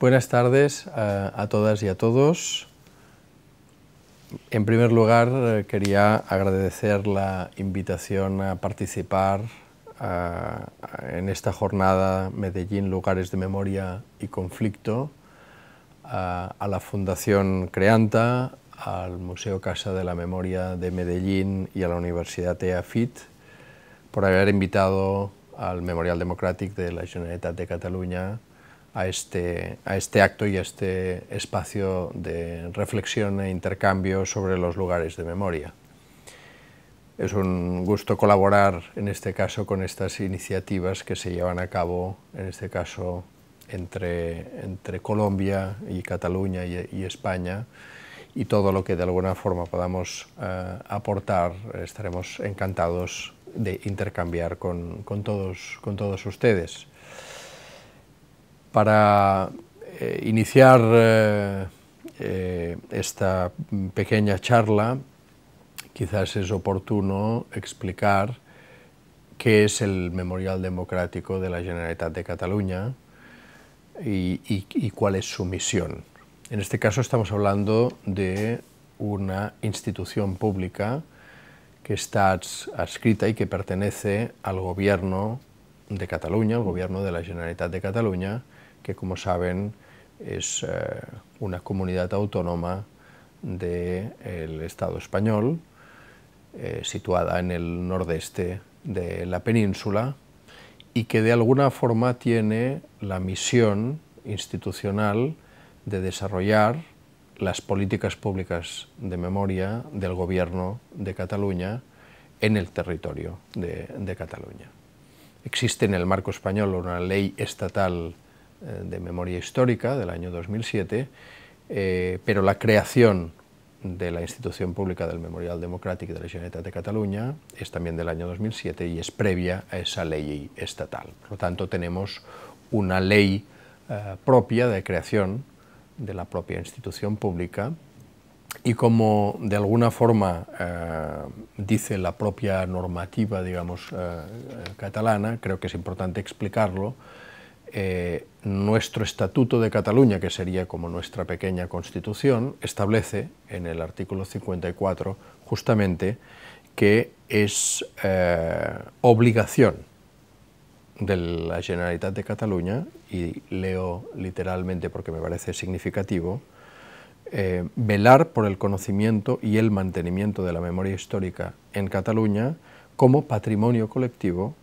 Buenas tardes a, todas y a todos. En primer lugar, eh, quería agradecer la invitación a participar en esta jornada Medellín, Lugares de Memoria y Conflicto, a la Fundación Creanta, al Museo Casa de la Memoria de Medellín y a la Universidad EAFIT por haber invitado al Memorial Democrático de la Generalitat de Catalunya este, a este, acto y a este espacio de reflexión e intercambio sobre los lugares de memoria. Es un gusto colaborar en este caso con estas iniciativas que se llevan a cabo, en este caso entre, Colombia y Cataluña y, España, y todo lo que de alguna forma podamos eh, aportar, estaremos encantados de intercambiar con todos ustedes para eh, iniciar eh, eh, esta pequeña charla, quizás es oportuno explicar qué es el Memorial Democrático de la Generalitat de Cataluña y, cuál es su misión. En este caso estamos hablando de una institución pública que está adscrita y que pertenece al gobierno de Cataluña, al gobierno de la Generalitat de Cataluña, que como saben es eh, una comunidad autónoma del Estado español, eh, situada en el nordeste de la península y que de alguna forma tiene la misión institucional de desarrollar las políticas públicas de memoria del Gobierno de Cataluña en el territorio de Cataluña. Existe en el marco español una ley estatal eh, de memoria histórica del año 2007, eh, pero la creación de la institución pública del Memorial Democrático de la Generalitat de Cataluña es también del año 2007 y es previa a esa ley estatal. Por lo tanto, tenemos una ley eh, propia de creación de la propia institución pública y como de alguna forma dice la propia normativa, digamos, catalana, creo que es importante explicarlo, eh, nuestro Estatuto de Cataluña, que sería como nuestra pequeña constitución, establece en el artículo 54 justamente que es eh, obligación de la Generalitat de Cataluña, y leo literalmente porque me parece significativo, eh, velar por el conocimiento y el mantenimiento de la memoria histórica en Cataluña como patrimonio colectivo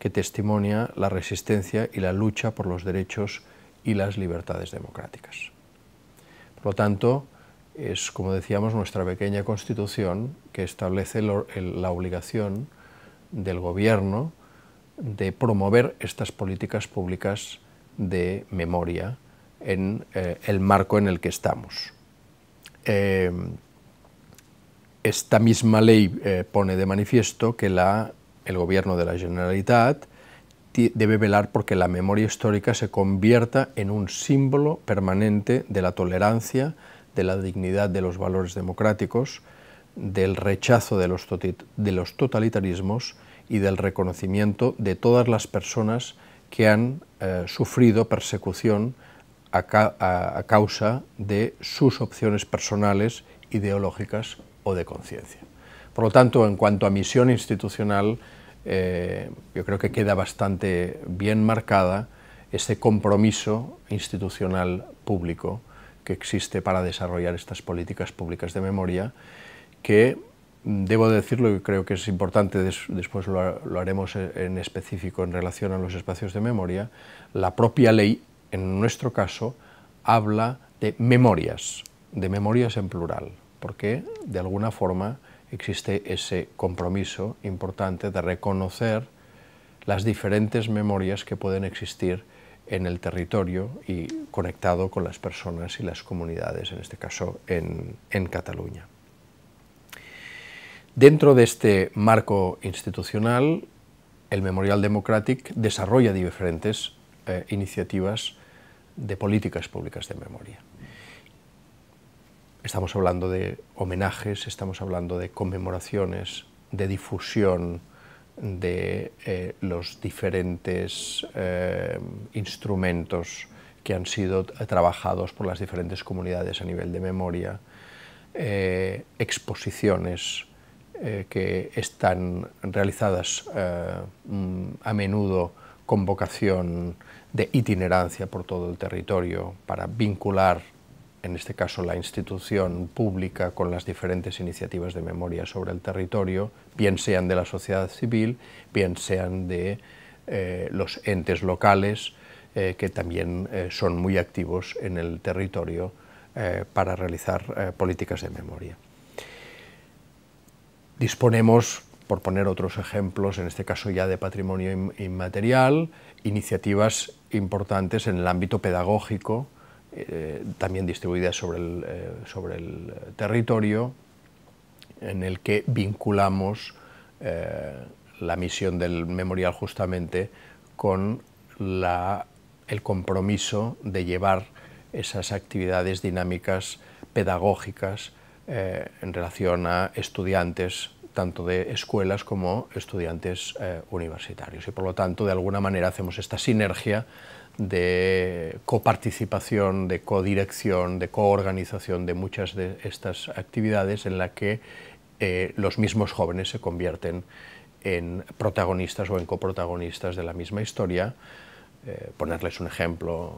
que testimonia la resistencia y la lucha por los derechos y las libertades democráticas. Por lo tanto, es, como decíamos, nuestra pequeña constitución que establece la obligación del gobierno de promover estas políticas públicas de memoria en eh, el marco en el que estamos. Eh, esta misma ley eh, pone de manifiesto que la el gobierno de la Generalitat debe velar porque la memoria histórica se convierta en un símbolo permanente de la tolerancia, de la dignidad de los valores democráticos, del rechazo de los, totalitarismos y del reconocimiento de todas las personas que han eh, sufrido persecución a causa de sus opciones personales, ideológicas o de conciencia. Por lo tanto, en cuanto a misión institucional, eh, yo creo que queda bastante bien marcada este compromiso institucional público que existe para desarrollar estas políticas públicas de memoria, que mm, debo decirlo y creo que es importante, después lo haremos e-, en específico en relación a los espacios de memoria, la propia ley, en nuestro caso, habla de memorias, de memorias en plural, porque de alguna forma existe ese compromiso importante de reconocer las diferentes memorias que pueden existir en el territorio y conectado con las personas y las comunidades, en este caso en, Cataluña. Dentro de este marco institucional, el Memorial Democratic desarrolla diferentes eh, iniciativas de políticas públicas de memoria. Estamos hablando de homenajes, estamos hablando de conmemoraciones, de difusión de eh, los diferentes eh, instrumentos que han sido trabajados por las diferentes comunidades a nivel de memoria, eh, exposiciones que están realizadas mm, a menudo con vocación de itinerancia por todo el territorio para vincular en este caso la institución pública con las diferentes iniciativas de memoria sobre el territorio, bien sean de la sociedad civil, bien sean de eh, los entes locales, eh, que también eh, son muy activos en el territorio para realizar políticas de memoria. Disponemos, por poner otros ejemplos, en este caso ya de patrimonio inmaterial, iniciativas importantes en el ámbito pedagógico, eh, también distribuidas eh, sobre el, territorio, en el que vinculamos eh, la misión del memorial justamente con el compromiso de llevar esas actividades dinámicas pedagógicas en relación a estudiantes tanto de escuelas como estudiantes universitarios y por lo tanto de alguna manera hacemos esta sinergia de coparticipación, de codirección, de coorganización de muchas de estas actividades en la que eh, los mismos jóvenes se convierten en protagonistas o en coprotagonistas de la misma historia. Eh, ponerles un ejemplo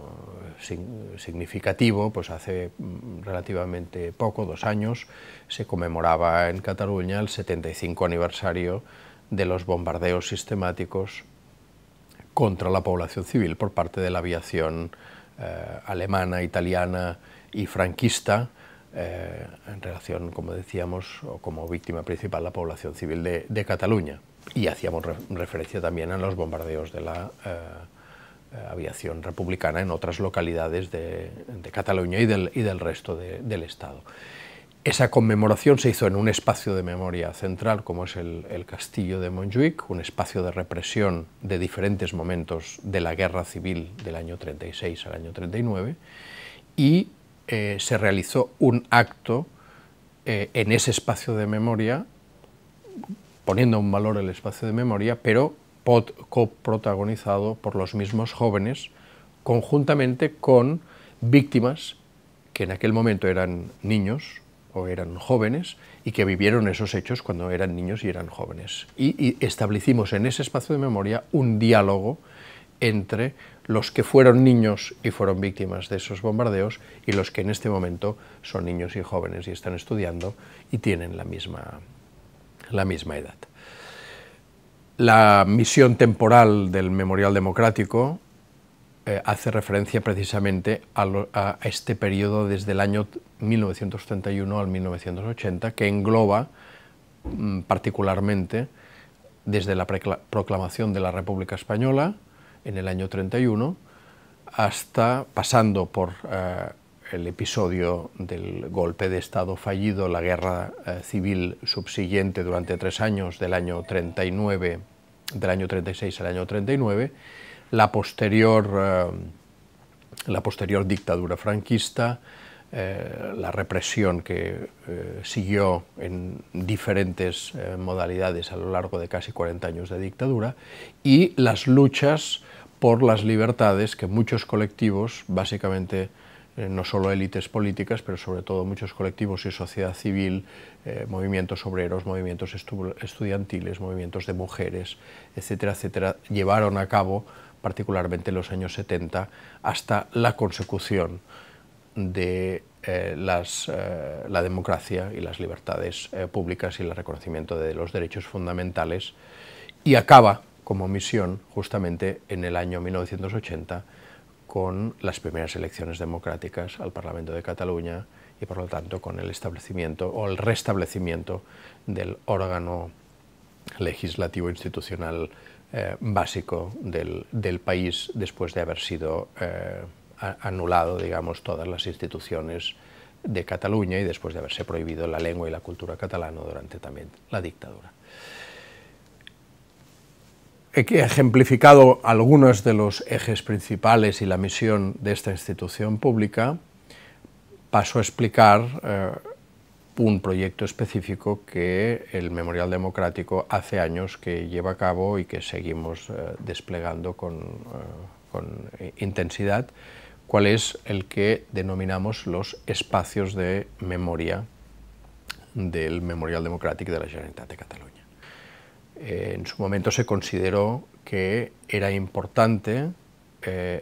eh, significativo, pues hace mm, relativamente poco, dos años, se conmemoraba en Cataluña el 75 aniversario de los bombardeos sistemáticos contra la población civil por parte de la aviación eh, alemana, italiana y franquista, eh, en relación, como decíamos, o como víctima principal la población civil de, Cataluña. Y hacíamos referencia también a los bombardeos de la eh, aviación republicana en otras localidades de, Cataluña y del, resto del Estado. Esa conmemoración se hizo en un espacio de memoria central, como es el, castillo de Montjuic, un espacio de represión de diferentes momentos de la guerra civil del año 36 al año 39, y eh, se realizó un acto eh, en ese espacio de memoria, poniendo un valor el espacio de memoria, pero coprotagonizado por los mismos jóvenes, conjuntamente con víctimas que en aquel momento eran niños, o eran jóvenes y que vivieron esos hechos cuando eran niños y eran jóvenes. Y, establecimos en ese espacio de memoria un diálogo entre los que fueron niños y fueron víctimas de esos bombardeos y los que en este momento son niños y jóvenes y están estudiando y tienen la misma, la misma edad. La misión temporal del Memorial Democrático eh, hace referencia precisamente a, este periodo desde el año 1931 al 1980, que engloba mm, particularmente desde la proclamación de la República Española en el año 31 hasta pasando por eh, el episodio del golpe de Estado fallido, la guerra eh, civil subsiguiente durante tres años del año 39, del año 36 al año 39 la posterior, eh, la posterior dictadura franquista, eh, la represión que eh, siguió en diferentes modalidades a lo largo de casi 40 años de dictadura y las luchas por las libertades que muchos colectivos, básicamente no solo élites políticas, pero sobre todo muchos colectivos y sociedad civil, movimientos obreros, movimientos estudiantiles, movimientos de mujeres, etcétera, etcétera, llevaron a cabo particularmente en los años 70, hasta la consecución de eh, eh, la democracia y las libertades eh, públicas y el reconocimiento de los derechos fundamentales, y acaba como misión justamente en el año 1980 con las primeras elecciones democráticas al Parlamento de Cataluña y por lo tanto con el establecimiento o el restablecimiento del órgano legislativo institucional eh, básico del, país después de haber sido eh, anulado, digamos, todas las instituciones de Cataluña y después de haberse prohibido la lengua y la cultura catalana durante también la dictadura. He ejemplificado algunos de los ejes principales y la misión de esta institución pública. Paso a explicar eh, un proyecto específico que el Memorial Democrático hace años que lleva a cabo y que seguimos eh, desplegando eh, con, intensidad, cuál es el que denominamos los espacios de memoria del Memorial Democrático de la Generalitat de Cataluña. Eh, en su momento se consideró que era importante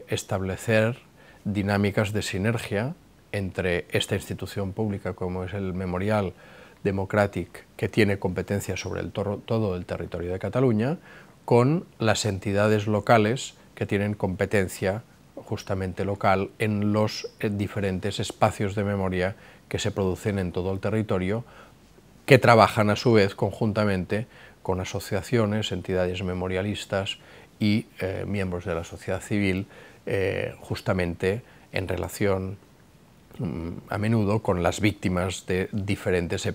establecer dinámicas de sinergia entre esta institución pública como es el Memorial Democratic, que tiene competencia sobre todo el territorio de Cataluña, con las entidades locales que tienen competencia justamente local en los eh, diferentes espacios de memoria que se producen en todo el territorio, que trabajan a su vez conjuntamente con asociaciones, entidades memorialistas y eh, miembros de la sociedad civil, eh, justamente en relación Mm, a menudo con las víctimas de diferentes eh,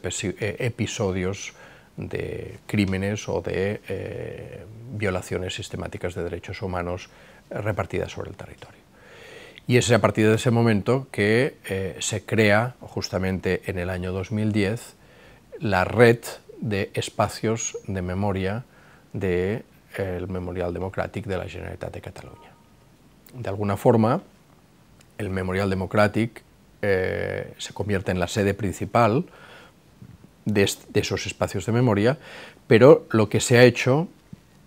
episodios de crímenes o de eh, violaciones sistemáticas de derechos humanos eh, repartidas sobre el territorio. Y es a partir de ese momento que se crea, justamente en el año 2010, la red de espacios de memoria del de, Memorial Democrático de la Generalitat de Cataluña. De alguna forma, el Memorial Democràtic eh, se convierte en la sede principal de, esos espacios de memoria, pero lo que se ha hecho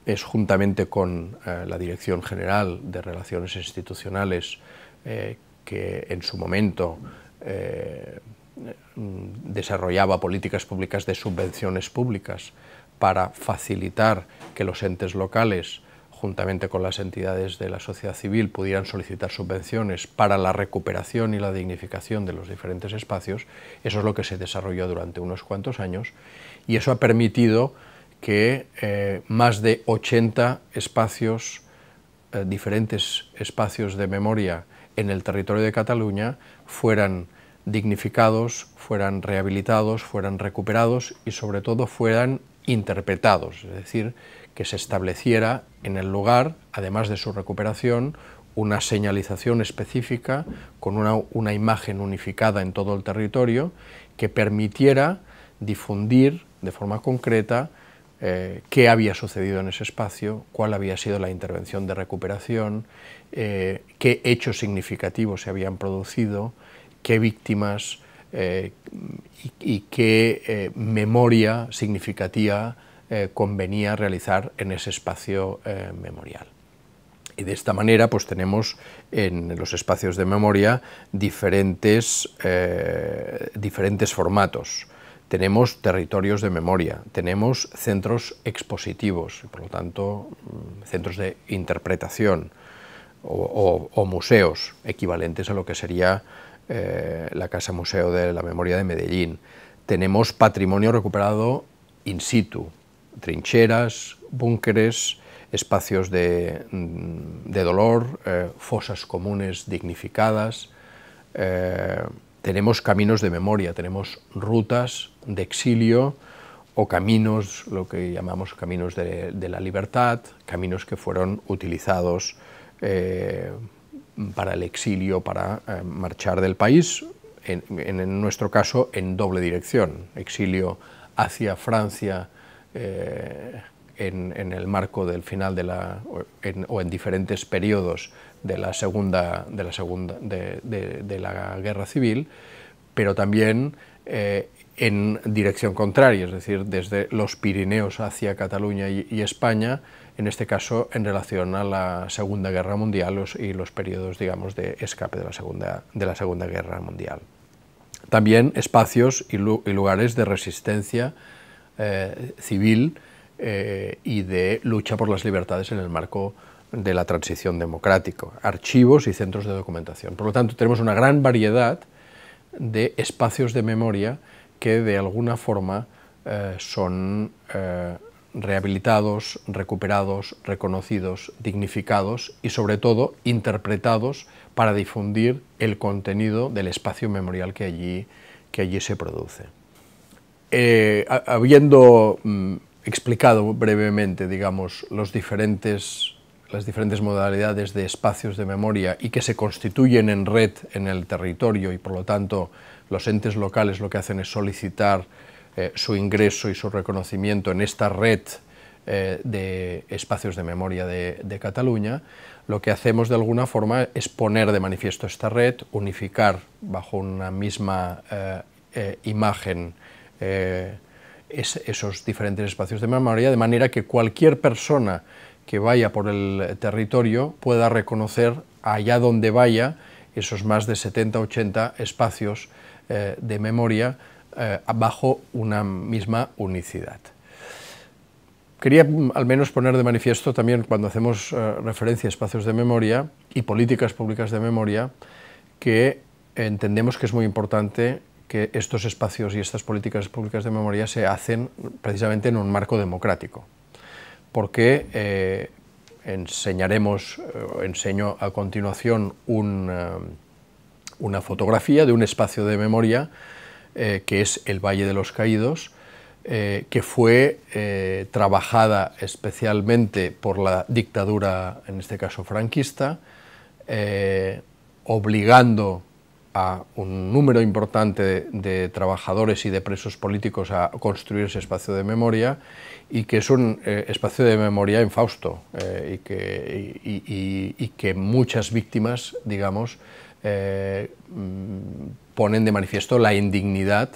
es juntamente con eh, la Dirección General de Relaciones Institucionales, eh, que en su momento mm, desarrollaba políticas públicas de subvenciones públicas para facilitar que los entes locales juntamente con las entidades de la sociedad civil, pudieran solicitar subvenciones para la recuperación y la dignificación de los diferentes espacios. Eso es lo que se desarrolló durante unos cuantos años y eso ha permitido que eh, más de 80 espacios, eh, diferentes espacios de memoria en el territorio de Cataluña fueran dignificados, fueran rehabilitados, fueran recuperados y sobre todo fueran interpretados, es decir, que se estableciera en el lugar, además de su recuperación, una señalización específica con una, imagen unificada en todo el territorio que permitiera difundir de forma concreta eh, qué había sucedido en ese espacio, cuál había sido la intervención de recuperación, eh, qué hechos significativos se habían producido, qué víctimas eh, y, qué memoria significativa eh, convenía realizar en ese espacio eh, memorial. Y de esta manera pues tenemos en los espacios de memoria diferentes, eh, diferentes formatos. Tenemos territorios de memoria, tenemos centros expositivos, por lo tanto mm, centros de interpretación o, museos equivalentes a lo que sería la Casa Museo de la Memoria de Medellín. Tenemos patrimonio recuperado in situ, trincheras, búnkeres, espacios de, dolor, eh, fosas comunes dignificadas. Eh, tenemos caminos de memoria, tenemos rutas de exilio o caminos, lo que llamamos caminos de, la libertad, caminos que fueron utilizados eh, para el exilio, para marchar del país, en, nuestro caso en doble dirección, exilio hacia Francia, eh, en, el marco del final de la, o en diferentes periodos de la Segunda, de la, segunda, de, la Guerra Civil, pero también eh, en dirección contraria, es decir, desde los Pirineos hacia Cataluña y, España, en este caso en relación a la Segunda Guerra Mundial y los periodos, digamos, de escape de la Segunda, de la segunda Guerra Mundial. También espacios y lugares de resistencia eh, civil eh, y de lucha por las libertades en el marco de la transición democrática, archivos y centros de documentación. Por lo tanto, tenemos una gran variedad de espacios de memoria que de alguna forma eh, son rehabilitados, recuperados, reconocidos, dignificados y sobre todo interpretados para difundir el contenido del espacio memorial que allí, que allí se produce. Eh, habiendo mm, explicado brevemente, digamos, las diferentes modalidades de espacios de memoria y que se constituyen en red en el territorio y por lo tanto los entes locales lo que hacen es solicitar eh, su ingreso y su reconocimiento en esta red eh, de espacios de memoria de, Cataluña, lo que hacemos de alguna forma es poner de manifiesto esta red, unificar bajo una misma imagen eh, esos diferentes espacios de memoria, de manera que cualquier persona que vaya por el territorio pueda reconocer allá donde vaya esos más de 70-80 espacios eh, de memoria eh, bajo una misma unicidad. Quería mm, al menos poner de manifiesto también cuando hacemos referencia a espacios de memoria y políticas públicas de memoria que entendemos que es muy importante que estos espacios y estas políticas públicas de memoria se hacen precisamente en un marco democrático, porque eh, enseñaremos, eh, enseño a continuación eh, una fotografía de un espacio de memoria que es el Valle de los Caídos, que fue trabajada especialmente por la dictadura, en este caso franquista, obligando a un número importante de, trabajadores y de presos políticos a construir ese espacio de memoria y que es un eh, espacio de memoria infausto eh, y, que, muchas víctimas, digamos, eh, ponen de manifiesto la indignidad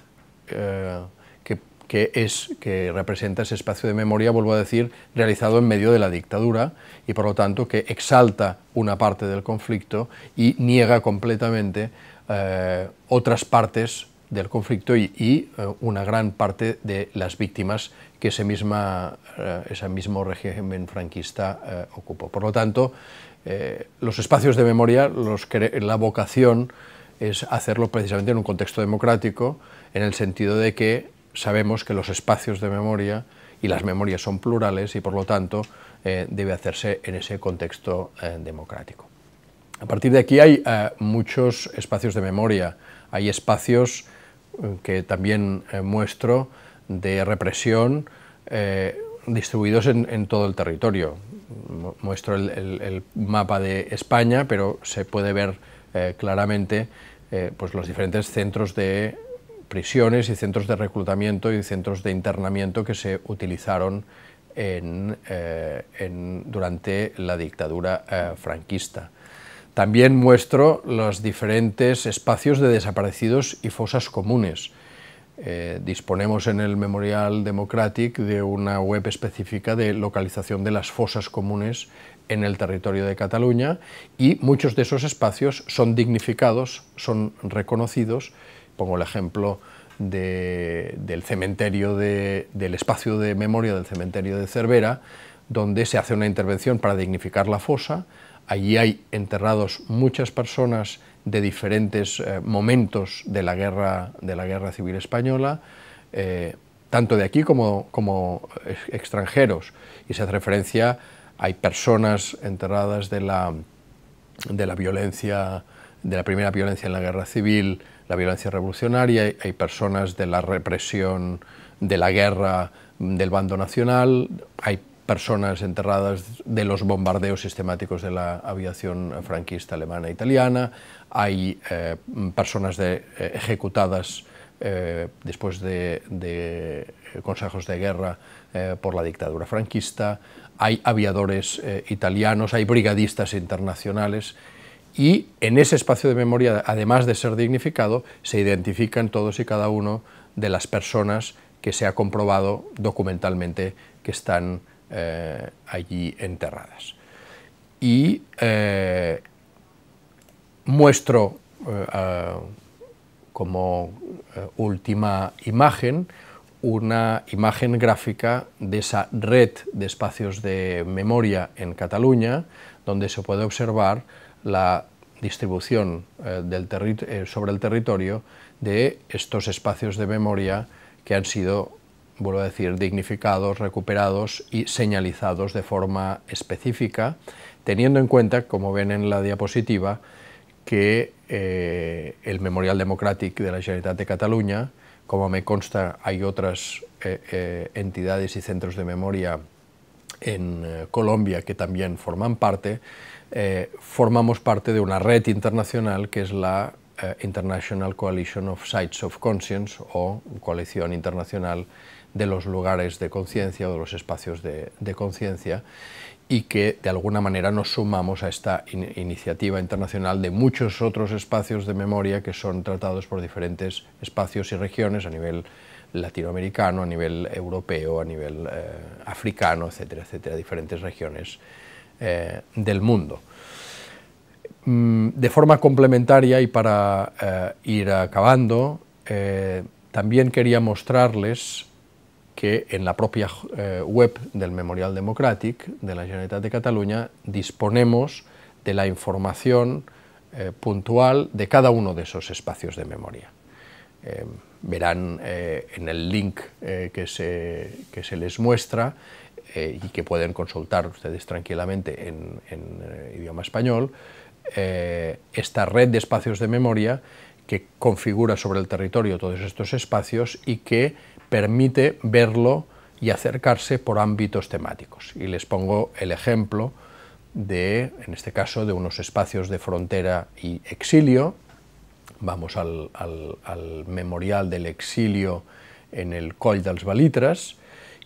que, es, que representa ese espacio de memoria, vuelvo a decir, realizado en medio de la dictadura y por lo tanto que exalta una parte del conflicto y niega completamente eh, otras partes del conflicto y, eh, una gran parte de las víctimas que ese, eh, ese mismo régimen franquista ocupó. Por lo tanto, los espacios de memoria, la vocación es hacerlo precisamente en un contexto democrático, en el sentido de que sabemos que los espacios de memoria y las memorias son plurales y por lo tanto debe hacerse en ese contexto democrático. A partir de aquí hay eh, muchos espacios de memoria, hay espacios eh, que también eh, muestro de represión distribuidos en, todo el territorio. Muestro el, mapa de España, pero se puede ver claramente pues los diferentes centros de prisiones y centros de reclutamiento y centros de internamiento que se utilizaron durante la dictadura franquista. También muestro los diferentes espacios de desaparecidos y fosas comunes. Eh, disponemos en el Memorial Democratic de una web específica de localización de las fosas comunes en el territorio de Cataluña y muchos de esos espacios son dignificados, son reconocidos. Pongo el ejemplo del cementerio del espacio de memoria del cementerio de Cervera, donde se hace una intervención para dignificar la fosa, Allí hay enterrados muchas personas de diferentes eh, momentos de la, guerra, de la guerra civil española, eh, tanto de aquí como, extranjeros. Y se hace referencia, hay personas enterradas de la, de la violencia, de la primera violencia en la guerra civil, la violencia revolucionaria, hay, personas de la represión, de la guerra del bando nacional, hay personas enterradas de los bombardeos sistemáticos de la aviación franquista alemana e italiana, hay eh, personas eh, ejecutadas eh, después de, de, consejos de guerra por la dictadura franquista, hay aviadores italianos, hay brigadistas internacionales y en ese espacio de memoria, además de ser dignificado, se identifican todos y cada uno de las personas que se ha comprobado documentalmente que están eh, allí enterradas. Y eh, muestro eh, como última imagen una imagen gráfica de esa red de espacios de memoria en Cataluña, donde se puede observar la distribución sobre el territorio de estos espacios de memoria que han sido vuelvo a decir, dignificados, recuperados y señalizados de forma específica, teniendo en cuenta, como ven en la diapositiva, que eh, el Memorial Democrático de la Generalitat de Cataluña, como me consta, hay otras eh, eh, entidades y centros de memoria en Colombia que también forman parte, formamos parte de una red internacional que es la International Coalition of Sites of Conscience o Coalición Internacional de los lugares de conciencia o de los espacios de, conciencia y que de alguna manera nos sumamos a esta iniciativa internacional de muchos otros espacios de memoria que son tratados por diferentes espacios y regiones a nivel latinoamericano, a nivel europeo, a nivel eh, africano, etcétera, etcétera, diferentes regiones eh, del mundo. Mm, de forma complementaria y para eh, ir acabando, también quería mostrarles que en la propia eh, web del Memorial Democràtic de la Generalitat de Cataluña disponemos de la información eh, puntual de cada uno de esos espacios de memoria. Eh, verán en el link que se, que, se, les muestra y que pueden consultar ustedes tranquilamente en idioma español, esta red de espacios de memoria que configura sobre el territorio todos estos espacios y que permite verlo y acercarse por ámbitos temáticos. Y les pongo el ejemplo de, en este caso, de unos espacios de frontera y exilio. Vamos al, memorial del exilio en el Coll dels Balitras.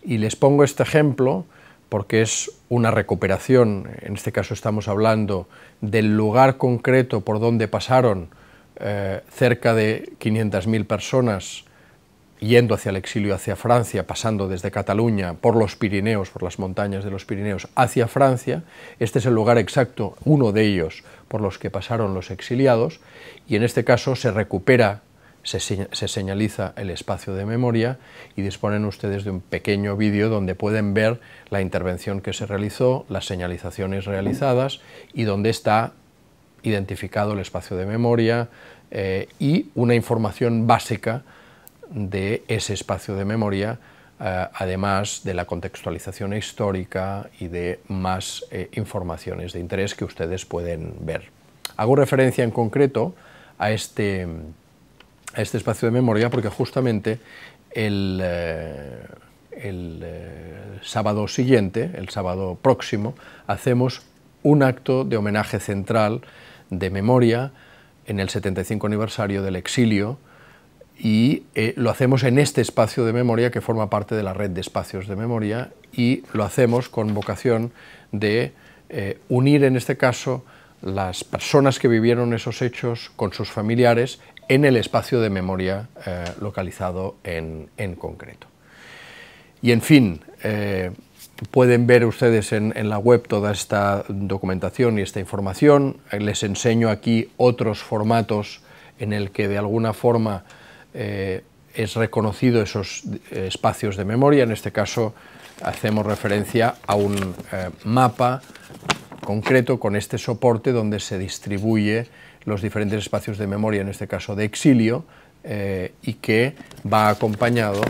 y les pongo este ejemplo porque es una recuperación, en este caso estamos hablando del lugar concreto por donde pasaron eh, cerca de 500.000 personas yendo hacia el exilio hacia Francia, pasando desde Cataluña por los Pirineos, por las montañas de los Pirineos, hacia Francia. Este es el lugar exacto, uno de ellos, por los que pasaron los exiliados, y en este caso se recupera, se, señaliza el espacio de memoria y disponen ustedes de un pequeño vídeo donde pueden ver la intervención que se realizó, las señalizaciones realizadas y donde está identificado el espacio de memoria eh, y una información básica de ese espacio de memoria, eh, además de la contextualización histórica y de más eh, informaciones de interés que ustedes pueden ver. Hago referencia en concreto a este, este espacio de memoria porque justamente el, eh, el sábado siguiente, el sábado próximo, hacemos un acto de homenaje central de memoria en el 75 aniversario del exilio y eh, lo hacemos en este espacio de memoria que forma parte de la red de espacios de memoria y lo hacemos con vocación de eh, unir en este caso las personas que vivieron esos hechos con sus familiares en el espacio de memoria eh, localizado en, concreto. Y en fin, pueden ver ustedes en, la web toda esta documentación y esta información. Les enseño aquí otros formatos en el que de alguna forma eh, es reconocido esos eh, espacios de memoria. En este caso hacemos referencia a un eh, mapa concreto con este soporte donde se distribuye los diferentes espacios de memoria, en este caso de exilio, y que va acompañado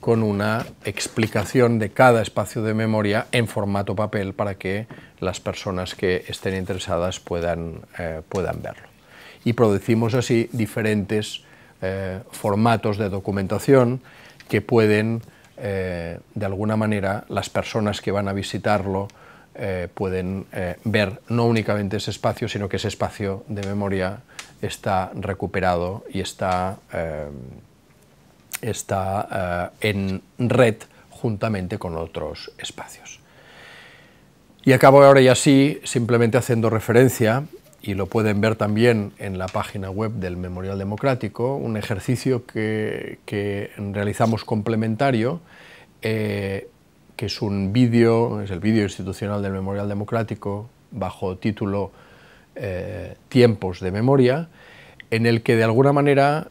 con una explicación de cada espacio de memoria en formato papel para que las personas que estén interesadas puedan, puedan verlo. Y producimos así diferentes eh, formatos de documentación que pueden, eh, de alguna manera, las personas que van a visitarlo eh, pueden ver no únicamente ese espacio, sino que ese espacio de memoria está recuperado y está, está en red juntamente con otros espacios. Y acabo ahora y así, simplemente haciendo referencia y lo pueden ver también en la página web del Memorial Democrático, un ejercicio que, realizamos complementario, eh, que es un vídeo, es el vídeo institucional del Memorial Democrático bajo título eh, Tiempos de Memoria, en el que de alguna manera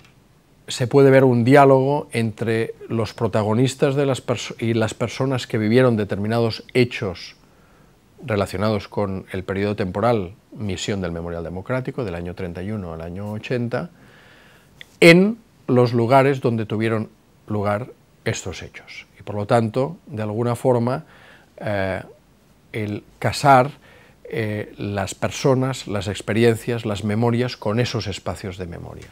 se puede ver un diálogo entre los protagonistas de las y las personas que vivieron determinados hechos relacionados con el periodo temporal misión del Memorial Democrático del año 31 al año 80 en los lugares donde tuvieron lugar estos hechos. Y por lo tanto, de alguna forma, eh, el casar eh, las personas, las experiencias, las memorias con esos espacios de memoria.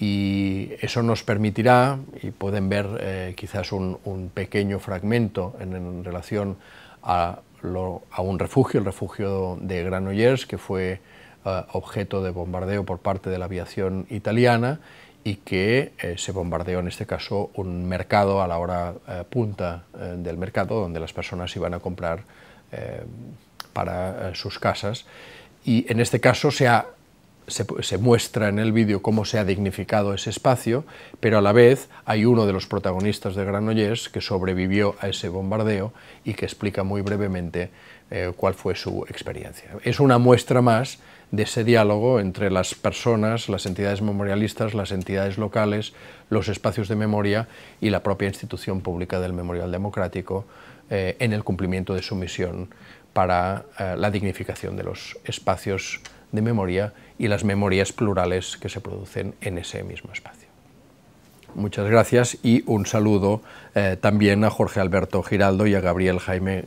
Y eso nos permitirá, y pueden ver eh, quizás un, pequeño fragmento en relación a a un refugio, el refugio de Granollers, que fue eh, objeto de bombardeo por parte de la aviación italiana y que eh, se bombardeó en este caso un mercado a la hora eh, punta del mercado donde las personas iban a comprar para sus casas y en este caso se ha se, muestra en el vídeo cómo se ha dignificado ese espacio, pero a la vez hay uno de los protagonistas de Granollers que sobrevivió a ese bombardeo y que explica muy brevemente eh, cuál fue su experiencia. Es una muestra más de ese diálogo entre las personas, las entidades memorialistas, las entidades locales, los espacios de memoria y la propia institución pública del Memorial Democrático eh, en el cumplimiento de su misión para eh, la dignificación de los espacios de memoria y las memorias plurales que se producen en ese mismo espacio. Muchas gracias y un saludo eh, también a Jorge Alberto Giraldo y a Gabriel Jaime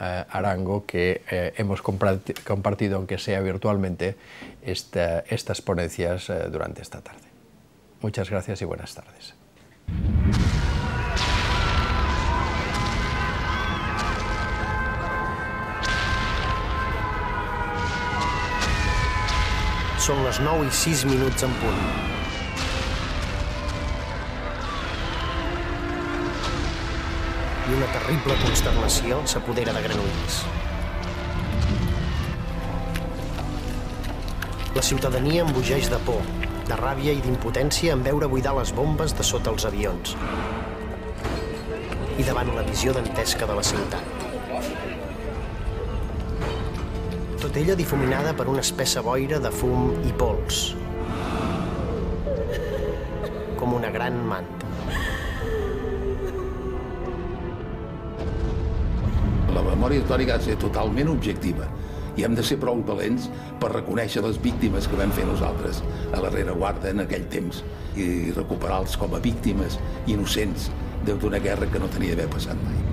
eh, Arango, que eh, hemos compartido, aunque sea virtualmente, estas ponencias durante esta tarde. Muchas gracias y buenas tardes. Són les 9 i 6 minuts en punt. I una terrible consternació s'apodera de Granollers. La ciutadania embogeix de por, de ràbia i d'impotència en veure buidar les bombes de sota els avions i davant la visió dantesca de la ciutat. sotella difuminada per una espessa boira de fum i pols. Com una gran manta. La memòria històrica ha de ser totalment objectiva i hem de ser prou valents per reconèixer les víctimes que vam fer nosaltres a la rereguarda en aquell temps i recuperar-los com a víctimes innocents d'una guerra que no tenia d'haver passat mai.